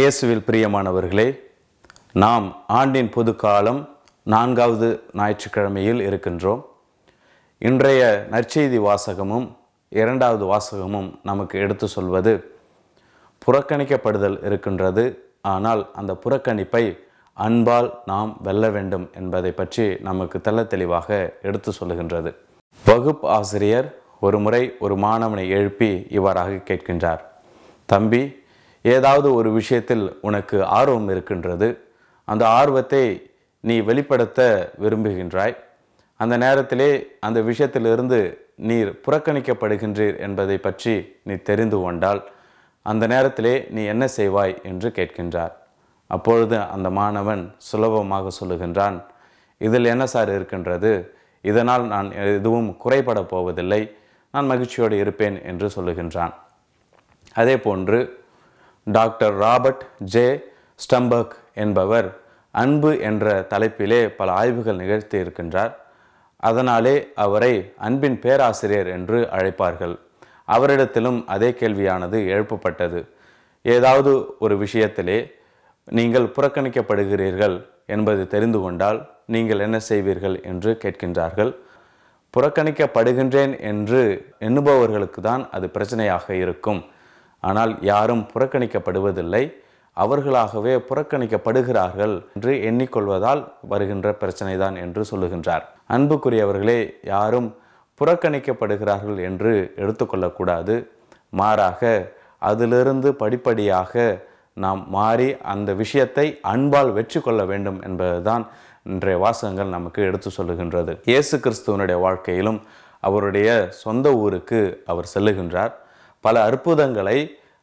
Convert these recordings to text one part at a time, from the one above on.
இயேசுவில் பிரியமானவர்களே நாம் ஆண்டின் பொது காலம் நான்காவது ஞாயிற்றுக்கிழமையில் இருக்கின்றோம் இன்றைய நற்செய்தி வாசகமும் இரண்டாவது வாசகமும் நமக்கு எடுத்து சொல்வது புறக்கணிக்கப்படுதல் இருக்கின்றது ஆனால் அந்த புறக்கணிப்பை அன்பால் நாம் வெல்ல வேண்டும் என்பதை பற்றி நமக்கு தெல்ல தெளிவாக எடுத்து சொல்லுகின்றது வகுப்பு ஆசிரியர் ஒரு முறை ஒரு மாணவனை எழுப்பி இவ்வாறாக கேட்கின்றார் தம்பி ஏதாவது ஒரு விஷயத்தில் உனக்கு ஆர்வம் இருக்கின்றது அந்த ஆர்வத்தை நீ வெளிப்படுத்த விரும்புகின்றாய் அந்த நேரத்திலே அந்த விஷயத்திலிருந்து நீர் புறக்கணிக்கப்படுகின்றீர் என்பதை பற்றி நீ தெரிந்து கொண்டால் அந்த நேரத்திலே நீ என்ன செய்வாய் என்று கேட்கின்றார் அப்பொழுது அந்த மாணவன் சுலபமாக சொல்லுகின்றான் இதில் என்ன சார் இருக்கின்றது இதனால் நான் எதுவும் குறைபட போவதில்லை நான் மகிழ்ச்சியோடு இருப்பேன் என்று சொல்லுகின்றான் அதே போன்று டாக்டர் ராபர்ட் ஜே ஸ்டம்பர்க் என்பவர் அன்பு என்ற தலைப்பிலே பல ஆய்வுகள் நிகழ்த்தி இருக்கின்றார் அதனாலே அவரை அன்பின் பேராசிரியர் என்று அழைப்பார்கள் அவரிடத்திலும் அதே கேள்வியானது எழுப்பப்பட்டது ஏதாவது ஒரு விஷயத்திலே நீங்கள் புறக்கணிக்கப்படுகிறீர்கள் என்பது தெரிந்து கொண்டால் நீங்கள் என்ன செய்வீர்கள் என்று கேட்கின்றார்கள் புறக்கணிக்கப்படுகின்றேன் என்று எண்ணுபவர்களுக்கு தான் அது பிரச்சனையாக இருக்கும் ஆனால் யாரும் புறக்கணிக்கப்படுவதில்லை அவர்களாகவே புறக்கணிக்கப்படுகிறார்கள் என்று எண்ணிக்கொள்வதால் வருகின்ற பிரச்சனை தான் என்று சொல்லுகின்றார் அன்புக்குரியவர்களே யாரும் புறக்கணிக்கப்படுகிறார்கள் என்று எடுத்துக்கொள்ளக்கூடாது மாறாக அதிலிருந்து படிப்படியாக நாம் மாறி அந்த விஷயத்தை அன்பால் வெற்றி கொள்ள வேண்டும் என்பதுதான் இன்றைய வாசகங்கள் நமக்கு எடுத்து சொல்லுகின்றது இயேசு கிறிஸ்துவனுடைய வாழ்க்கையிலும் அவருடைய சொந்த ஊருக்கு அவர் செல்லுகின்றார் பல அற்புதங்களை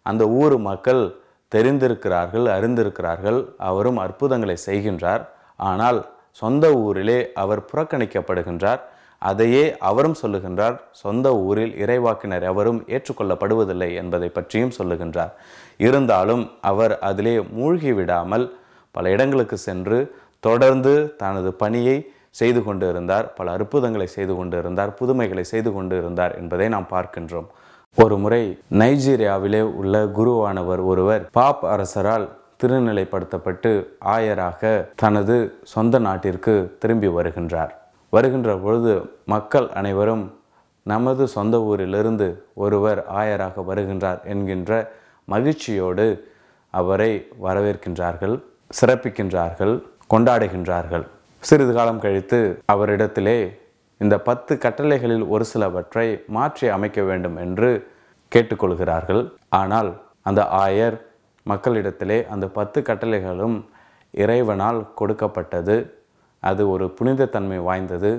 அந்த ஊர் மக்கள் தெரிந்திருக்கிறார்கள் அறிந்திருக்கிறார்கள் அவரும் அற்புதங்களை செய்கின்றார் ஆனால் சொந்த ஊரிலே அவர் புறக்கணிக்கப்படுகின்றார் அதையே அவரும் சொல்லுகின்றார் சொந்த ஊரில் இறைவாக்கினர் எவரும் ஏற்றுக்கொள்ளப்படுவதில்லை என்பதை பற்றியும் சொல்லுகின்றார் இருந்தாலும் அவர் அதிலே மூழ்கிவிடாமல் பல இடங்களுக்கு சென்று தொடர்ந்து தனது பணியை செய்து கொண்டு இருந்தார் பல அற்புதங்களை செய்து கொண்டு இருந்தார் புதுமைகளை செய்து கொண்டு இருந்தார் என்பதை நாம் பார்க்கின்றோம் ஒரு முறை நைஜீரியாவிலே உள்ள குருவானவர் ஒருவர் பாப் அரசரால் திருநிலைப்படுத்தப்பட்டு ஆயராக தனது சொந்த நாட்டிற்கு திரும்பி வருகின்றார் வருகின்ற பொழுது மக்கள் அனைவரும் நமது சொந்த ஊரிலிருந்து ஒருவர் ஆயராக வருகின்றார் என்கின்ற மகிழ்ச்சியோடு அவரை வரவேற்கின்றார்கள் சிறப்பிக்கின்றார்கள் கொண்டாடுகின்றார்கள் சிறிது காலம் கழித்து அவரிடத்திலே இந்த பத்து கட்டளைகளில் ஒரு சிலவற்றை மாற்றி அமைக்க வேண்டும் என்று கேட்டுக்கொள்கிறார்கள் ஆனால் அந்த ஆயர் மக்களிடத்திலே அந்த பத்து கட்டளைகளும் இறைவனால் கொடுக்கப்பட்டது அது ஒரு புனிதத்தன்மை வாய்ந்தது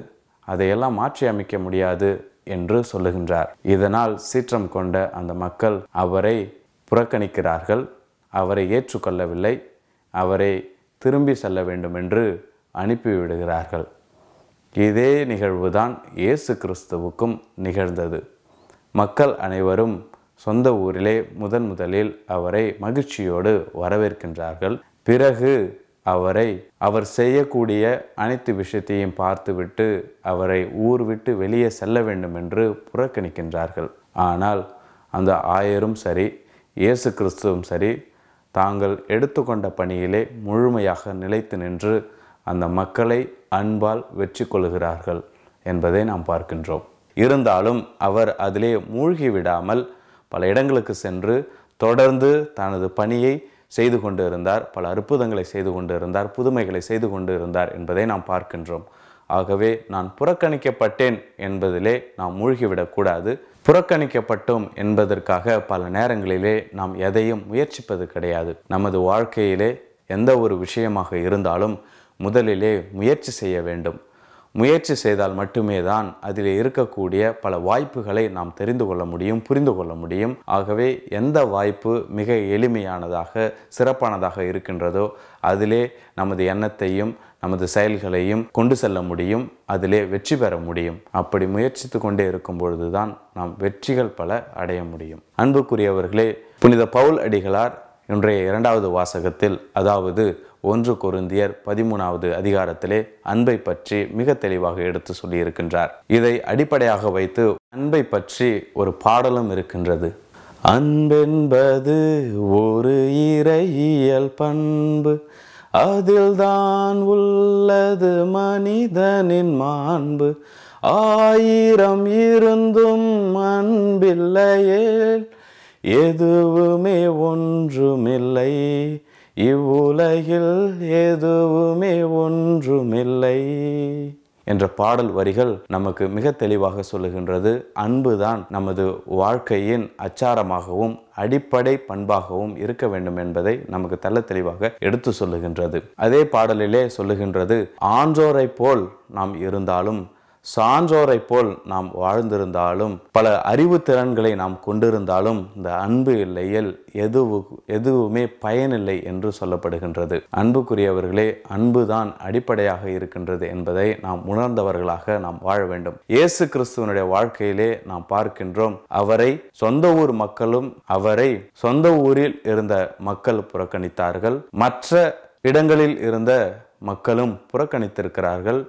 அதையெல்லாம் மாற்றி அமைக்க முடியாது என்று சொல்லுகின்றார் இதனால் சீற்றம் கொண்ட அந்த மக்கள் அவரை புறக்கணிக்கிறார்கள் அவரை ஏற்றுக்கொள்ளவில்லை அவரை திரும்பி செல்ல வேண்டும் என்று அனுப்பிவிடுகிறார்கள் இதே நிகழ்வுதான் இயேசு கிறிஸ்துவுக்கும் நிகழ்ந்தது மக்கள் அனைவரும் சொந்த ஊரிலே முதன் முதலில் அவரை மகிழ்ச்சியோடு வரவேற்கின்றார்கள் பிறகு அவரை அவர் செய்யக்கூடிய அனைத்து விஷயத்தையும் பார்த்துவிட்டு அவரை ஊர் விட்டு வெளியே செல்ல வேண்டும் என்று புறக்கணிக்கின்றார்கள் ஆனால் அந்த ஆயரும் சரி இயேசு கிறிஸ்துவும் சரி தாங்கள் எடுத்துக்கொண்ட பணியிலே முழுமையாக நிலைத்து நின்று அந்த மக்களை அன்பால் வெற்றி கொள்கிறார்கள் என்பதை நாம் பார்க்கின்றோம் இருந்தாலும் அவர் அதிலே மூழ்கி விடாமல் பல இடங்களுக்கு சென்று தொடர்ந்து தனது பணியை செய்து கொண்டு இருந்தார் பல அற்புதங்களை செய்து கொண்டு இருந்தார் புதுமைகளை செய்து கொண்டு இருந்தார் என்பதை நாம் பார்க்கின்றோம் ஆகவே நான் புறக்கணிக்கப்பட்டேன் என்பதிலே நாம் மூழ்கிவிடக்கூடாது புறக்கணிக்கப்பட்டோம் என்பதற்காக பல நேரங்களிலே நாம் எதையும் முயற்சிப்பது கிடையாது நமது வாழ்க்கையிலே எந்த ஒரு விஷயமாக இருந்தாலும் முதலிலே முயற்சி செய்ய வேண்டும் முயற்சி செய்தால் மட்டுமே தான் அதில் இருக்கக்கூடிய பல வாய்ப்புகளை நாம் தெரிந்து கொள்ள முடியும் புரிந்து கொள்ள முடியும் ஆகவே எந்த வாய்ப்பு மிக எளிமையானதாக சிறப்பானதாக இருக்கின்றதோ அதிலே நமது எண்ணத்தையும் நமது செயல்களையும் கொண்டு செல்ல முடியும் அதிலே வெற்றி பெற முடியும் அப்படி முயற்சித்து கொண்டே இருக்கும் பொழுதுதான் நாம் வெற்றிகள் பல அடைய முடியும் அன்புக்குரியவர்களே புனித பவுல் அடிகளார் இன்றைய இரண்டாவது வாசகத்தில் அதாவது ஒன்று குருந்தியர் பதிமூணாவது அதிகாரத்திலே அன்பை பற்றி மிக தெளிவாக எடுத்து சொல்லியிருக்கின்றார் இதை அடிப்படையாக வைத்து அன்பை பற்றி ஒரு பாடலும் இருக்கின்றது அன்பென்பது ஒரு இறையியல் பண்பு அதில்தான் உள்ளது மனிதனின் மாண்பு ஆயிரம் இருந்தும் அன்பில்லையே எதுவுமே ஒன்றுமில்லை இவ்வுலகில் எதுவுமே ஒன்றுமில்லை என்ற பாடல் வரிகள் நமக்கு மிக தெளிவாக சொல்லுகின்றது அன்புதான் நமது வாழ்க்கையின் அச்சாரமாகவும் அடிப்படை பண்பாகவும் இருக்க வேண்டும் என்பதை நமக்கு தள்ள தெளிவாக எடுத்து சொல்லுகின்றது அதே பாடலிலே சொல்லுகின்றது ஆன்றோரை போல் நாம் இருந்தாலும் சான்றோரை போல் நாம் வாழ்ந்திருந்தாலும் பல அறிவு திறன்களை நாம் கொண்டிருந்தாலும் இந்த அன்பு இல்லையில் எதுவு எதுவுமே பயனில்லை என்று சொல்லப்படுகின்றது அன்புக்குரியவர்களே அன்புதான் அடிப்படையாக இருக்கின்றது என்பதை நாம் உணர்ந்தவர்களாக நாம் வாழ வேண்டும் இயேசு கிறிஸ்துவனுடைய வாழ்க்கையிலே நாம் பார்க்கின்றோம் அவரை சொந்த ஊர் மக்களும் அவரை சொந்த ஊரில் இருந்த மக்கள் புறக்கணித்தார்கள் மற்ற இடங்களில் இருந்த மக்களும் புறக்கணித்திருக்கிறார்கள்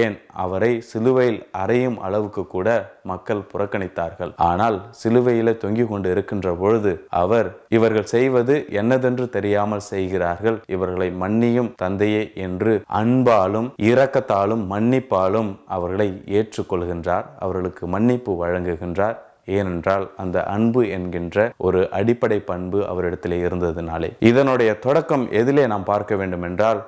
ஏன் அவரை சிலுவையில் அறையும் அளவுக்கு கூட மக்கள் புறக்கணித்தார்கள் ஆனால் சிலுவையில தொங்கிக் கொண்டு இருக்கின்ற பொழுது அவர் இவர்கள் செய்வது என்னதென்று தெரியாமல் செய்கிறார்கள் இவர்களை மன்னியும் தந்தையே என்று அன்பாலும் இரக்கத்தாலும் மன்னிப்பாலும் அவர்களை ஏற்றுக்கொள்கின்றார் அவர்களுக்கு மன்னிப்பு வழங்குகின்றார் ஏனென்றால் அந்த அன்பு என்கின்ற ஒரு அடிப்படை பண்பு அவரிடத்திலே இருந்ததுனாலே இதனுடைய தொடக்கம் எதிலே நாம் பார்க்க வேண்டும் என்றால்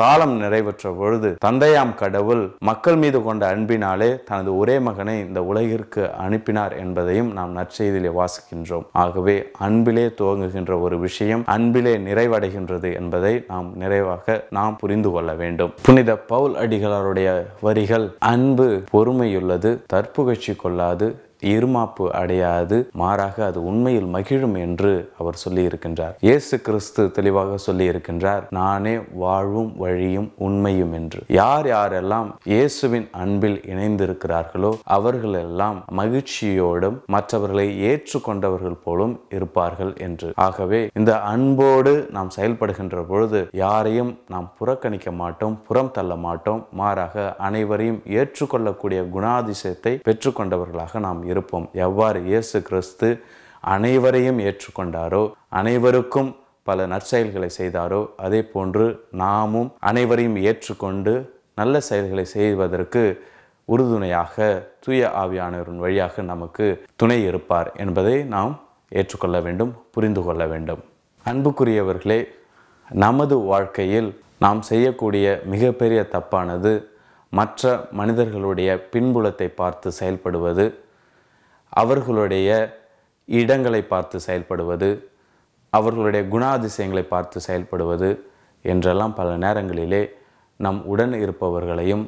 காலம் நிறைவற்ற பொழுது தந்தையாம் கடவுள் மக்கள் மீது கொண்ட அன்பினாலே தனது ஒரே மகனை இந்த உலகிற்கு அனுப்பினார் என்பதையும் நாம் நற்செய்தியிலே வாசிக்கின்றோம் ஆகவே அன்பிலே துவங்குகின்ற ஒரு விஷயம் அன்பிலே நிறைவடைகின்றது என்பதை நாம் நிறைவாக நாம் புரிந்து கொள்ள வேண்டும் புனித பவுல் அடிகளாருடைய வரிகள் அன்பு பொறுமையுள்ளது தற்புகழ்ச்சி கொள்ளாது இருமாப்பு அடையாது மாறாக அது உண்மையில் மகிழும் என்று அவர் சொல்லி இருக்கின்றார் இயேசு கிறிஸ்து தெளிவாக சொல்லி இருக்கின்றார் நானே வாழ்வும் வழியும் உண்மையும் என்று யார் யாரெல்லாம் இயேசுவின் அன்பில் இணைந்திருக்கிறார்களோ அவர்களெல்லாம் மகிழ்ச்சியோடும் மற்றவர்களை ஏற்றுக்கொண்டவர்கள் போலும் இருப்பார்கள் என்று ஆகவே இந்த அன்போடு நாம் செயல்படுகின்ற பொழுது யாரையும் நாம் புறக்கணிக்க மாட்டோம் புறம் தள்ள மாட்டோம் மாறாக அனைவரையும் ஏற்றுக்கொள்ளக்கூடிய குணாதிசயத்தை பெற்றுக்கொண்டவர்களாக நாம் இருப்போம் எவ்வாறு இயேசு கிறிஸ்து அனைவரையும் ஏற்றுக்கொண்டாரோ அனைவருக்கும் பல நற்செயல்களை செய்தாரோ அதே போன்று நாமும் அனைவரையும் ஏற்றுக்கொண்டு நல்ல செயல்களை செய்வதற்கு உறுதுணையாக தூய ஆவியானவரின் வழியாக நமக்கு துணை இருப்பார் என்பதை நாம் ஏற்றுக்கொள்ள வேண்டும் புரிந்து கொள்ள வேண்டும் அன்புக்குரியவர்களே நமது வாழ்க்கையில் நாம் செய்யக்கூடிய மிகப்பெரிய தப்பானது மற்ற மனிதர்களுடைய பின்புலத்தை பார்த்து செயல்படுவது அவர்களுடைய இடங்களை பார்த்து செயல்படுவது அவர்களுடைய குணாதிசயங்களை பார்த்து செயல்படுவது என்றெல்லாம் பல நேரங்களிலே நம் உடன் இருப்பவர்களையும்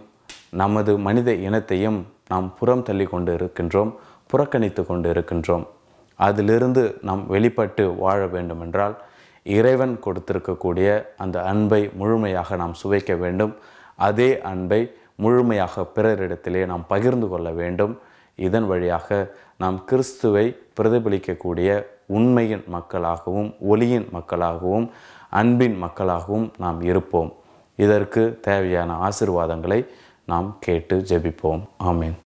நமது மனித இனத்தையும் நாம் புறம் தள்ளி கொண்டு இருக்கின்றோம் புறக்கணித்து கொண்டு இருக்கின்றோம் அதிலிருந்து நாம் வெளிப்பட்டு வாழ வேண்டுமென்றால் இறைவன் கொடுத்திருக்கக்கூடிய அந்த அன்பை முழுமையாக நாம் சுவைக்க வேண்டும் அதே அன்பை முழுமையாக பிறரிடத்திலே நாம் பகிர்ந்து கொள்ள வேண்டும் இதன் வழியாக நாம் கிறிஸ்துவை பிரதிபலிக்கக்கூடிய உண்மையின் மக்களாகவும் ஒளியின் மக்களாகவும் அன்பின் மக்களாகவும் நாம் இருப்போம் இதற்கு தேவையான ஆசிர்வாதங்களை நாம் கேட்டு ஜெபிப்போம் ஆமீன்